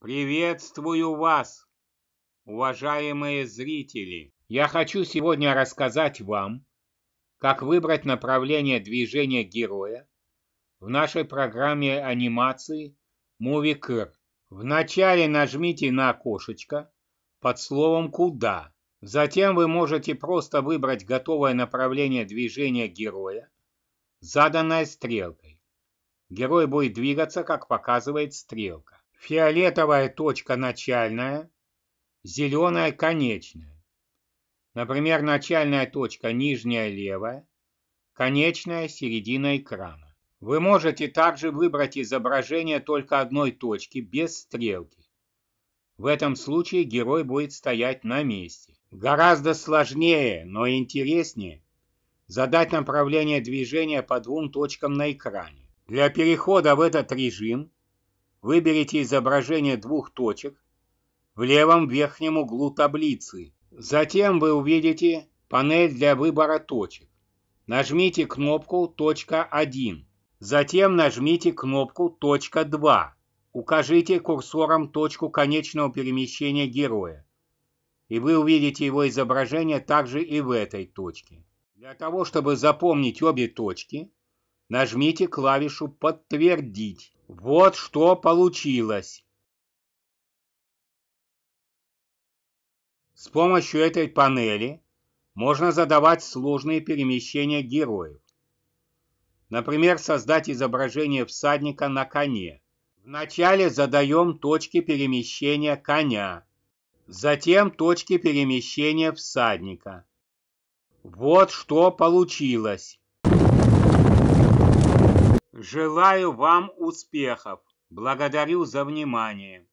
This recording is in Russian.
Приветствую вас, уважаемые зрители! Я хочу сегодня рассказать вам, как выбрать направление движения героя в нашей программе анимации MovieCur. Вначале нажмите на окошечко под словом «Куда». Затем вы можете просто выбрать готовое направление движения героя, заданное стрелкой. Герой будет двигаться, как показывает стрелка фиолетовая точка начальная, зеленая конечная. Например, начальная точка нижняя левая, конечная середина экрана. Вы можете также выбрать изображение только одной точки, без стрелки. В этом случае герой будет стоять на месте. Гораздо сложнее, но интереснее задать направление движения по двум точкам на экране. Для перехода в этот режим Выберите изображение двух точек в левом верхнем углу таблицы. Затем вы увидите панель для выбора точек. Нажмите кнопку «Точка 1». Затем нажмите кнопку «Точка 2». Укажите курсором точку конечного перемещения героя. И вы увидите его изображение также и в этой точке. Для того, чтобы запомнить обе точки, Нажмите клавишу «Подтвердить». Вот что получилось. С помощью этой панели можно задавать сложные перемещения героев. Например, создать изображение всадника на коне. Вначале задаем точки перемещения коня, затем точки перемещения всадника. Вот что получилось. Желаю вам успехов. Благодарю за внимание.